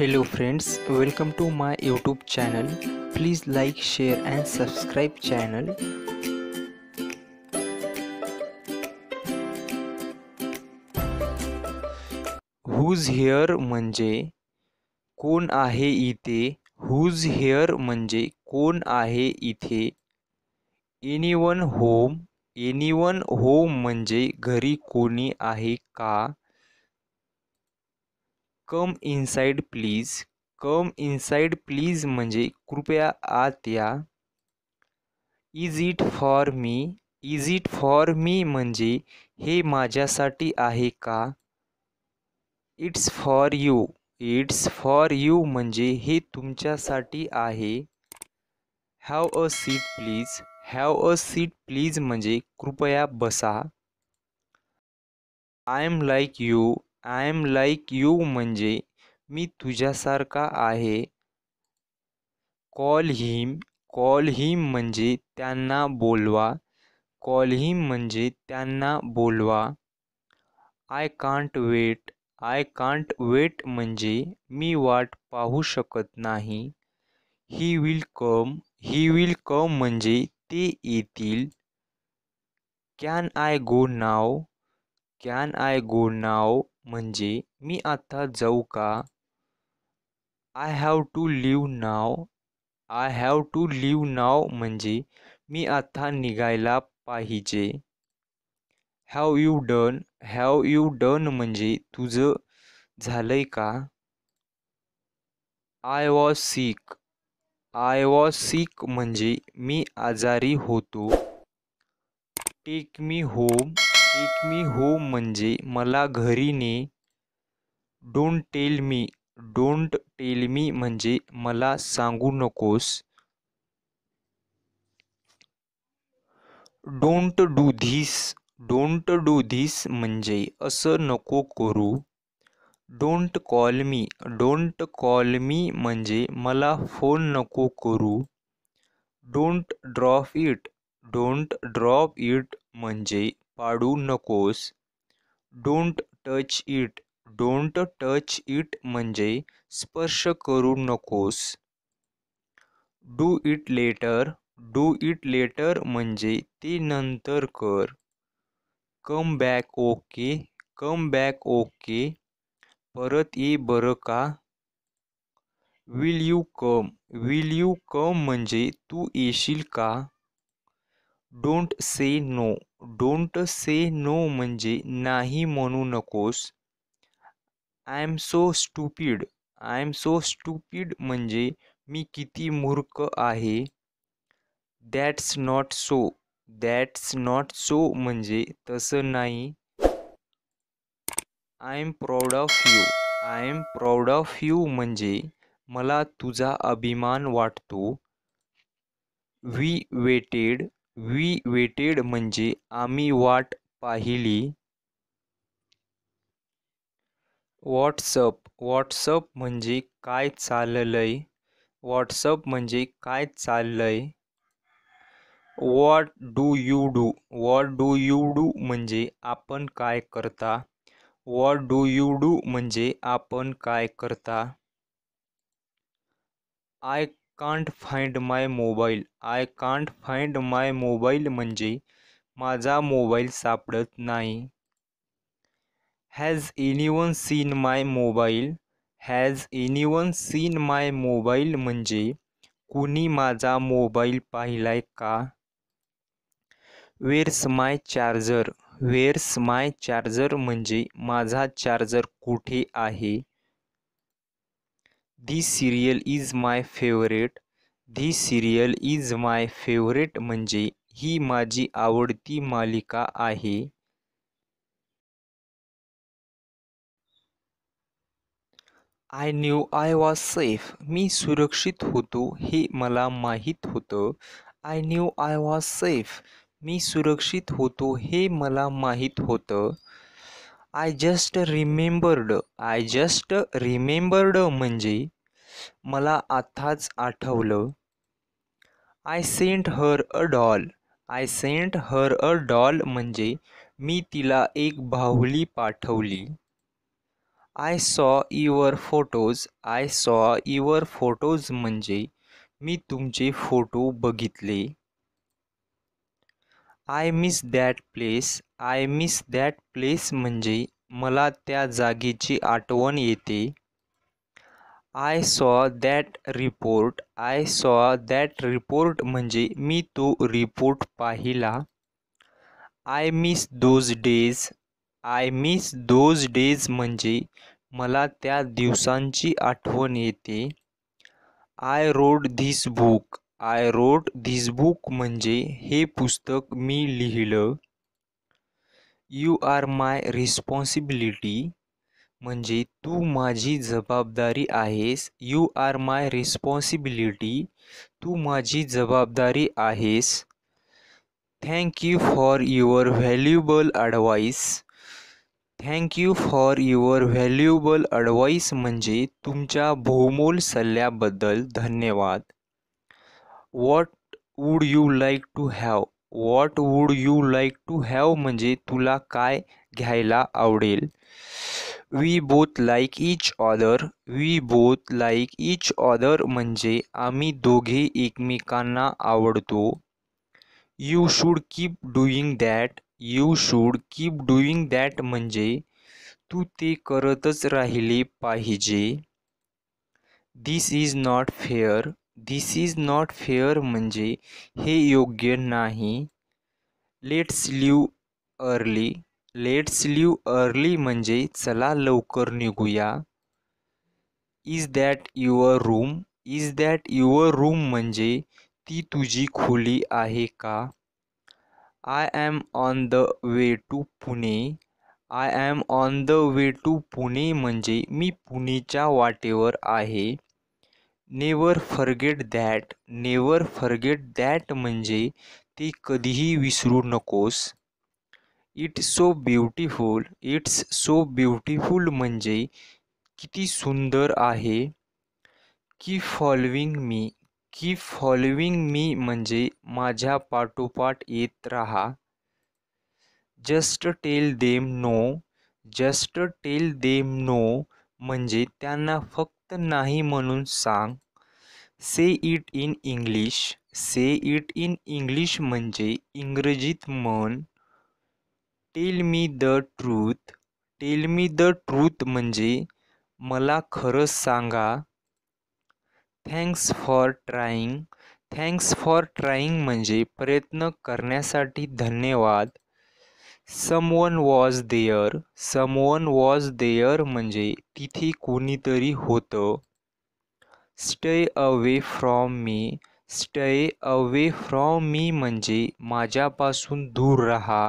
hello friends welcome to my YouTube channel please like share and subscribe channel who's here मजे कोण आहे इथे whose here मजे कोण आहे इथे एनीवन होम एनीवन होम मजे घरी कोणी आहे का come inside please come inside please म्हणजे कृपया आत या is it for me is it for me म्हणजे हे माझ्यासाठी आहे का it's for you it's for you म्हणजे हे तुमच्यासाठी आहे have a seat please have a seat please म्हणजे कृपया बसा I am like you I am like you म्हणजे मी तुझ्यासारखा आहे कॉल हिम कॉल हिम म्हणजे त्यांना बोलवा कॉल हिम म्हणजे त्यांना बोलवा I can't wait I can't wait म्हणजे मी वाट पाहू शकत नाही he will come he will come म्हणजे ते येतील can I go now can I go now म्हणजे मी आत्ता जाऊ का I have to leave now I have to leave now म्हणजे मी आता निघायला पाहिजे have you done have you done म्हणजे तुझं झालंय का I was sick I was sick म्हणजे मी आजारी होतो take me home take me home म्हणजे मला घरी ने don't tell me don't tell me मजे मला संगू नकोस don't do this don't do this मजे अस नको करू don't call me don't call me मजे मला फोन नको करू don't drop it don't drop it मजे पाडू नकोस don't touch it don't touch it मजे स्पर्श करू नकोस do it later do it later मजे ती नंतर कर come back okay come back okay परत ये बर का will you come will you come मजे तू येशील का don't say no don't say no म्हणजे नाही म्हणू नकोस I am so stupid I am so stupid म्हणजे मी किती मूर्ख आहे that's not so that's not so म्हणजे तसं नाही I am proud of you I am proud of you म्हणजे मला तुझा अभिमान वाटतो वी वेटेड वी वेटेड म्हणजे आम्ही वाट पाहिली व्हॉट्सअप व्हॉट्सअप म्हणजे काय चाललंय व्हॉट्सअप म्हणजे काय चाललंय what do you do what do you do म्हणजे आपण काय करता वॉट डू यू डू म्हणजे आपण काय करता I can't find my mobile I can't find my mobile म्हणजे माझा मोबाईल सापडत नाही has anyone seen my mobile has anyone seen my mobile म्हणजे कुणी माझा मोबाईल पाहिलाय का where's my charger where's my charger म्हणजे माझा चार्जर कुठे आहे the serial is my favourite the serial is my favourite म्हणजे ही माझी आवडती मालिका आहे I knew I was safe मी सुरक्षित होतो हे मला माहीत होतं I knew I was safe मी सुरक्षित होतो हे मला माहीत होतं I just remembered I just remembered म्हणजे मला आताच आठवलं I sent her a doll I sent her a doll म्हणजे मी तिला एक बाहुली पाठवली I saw your photos I saw your photos म्हणजे मी तुमचे फोटो बघितले I miss that place I miss that place म्हणजे मला त्या जागेची आठवण येते I saw that report I saw that report म्हणजे मी तो रिपोर्ट पाहिला I miss those days I miss those days म्हणजे मला त्या दिवसांची आठवण येते I read this book I read this book म्हणजे हे पुस्तक मी लिहिलं यू आर माय रिस्पॉन्सिबिलिटी म्हणजे तू माझी जबाबदारी आहेस यू आर माय रिस्पॉन्सिबिलिटी तू माझी जबाबदारी आहेस thank you for your valuable advice thank you for your valuable advice म्हणजे तुमच्या बहुमोल सल्ल्याबद्दल धन्यवाद what would you like to have what would you like to have म्हणजे तुला काय घ्यायला आवडेल we both like each other we both like each other म्हणजे आम्ही दोघे एकमेकांना आवडतो you should keep doing that you should keep doing that म्हणजे तू ते करतच राहिले पाहिजे this is not fair this is not fair म्हणजे हे योग्य नाही let's leave early let's leave early म्हणजे चला लवकर निघूया is that your room is that your room म्हणजे ती तुझी खोली आहे का I am on the way to Pune I am on the way to Pune म्हणजे मी पुणेच्या वाटेवर आहे never forget that never forget that म्हणजे ती कधीही विसरू नकोस it's so beautiful it's so beautiful म्हणजे किती सुंदर आहे की फॉलोविंग मी की फॉलोविंग मी म्हणजे माझ्या पाठोपाठ येत राहा just tell them no just tell them no म्हणजे त्यांना फक्त तर नाही म्हणून सांग say it in English say it in English म्हणजे इंग्रजीत म्हण tell me the truth tell me the truth म्हणजे मला खरं सांगा thanks for trying thanks for trying म्हणजे प्रयत्न करण्यासाठी धन्यवाद someone was there someone was there म्हणजे तिथे कोणीतरी होतं stay away from me stay away from मी म्हणजे माझ्यापासून दूर राहा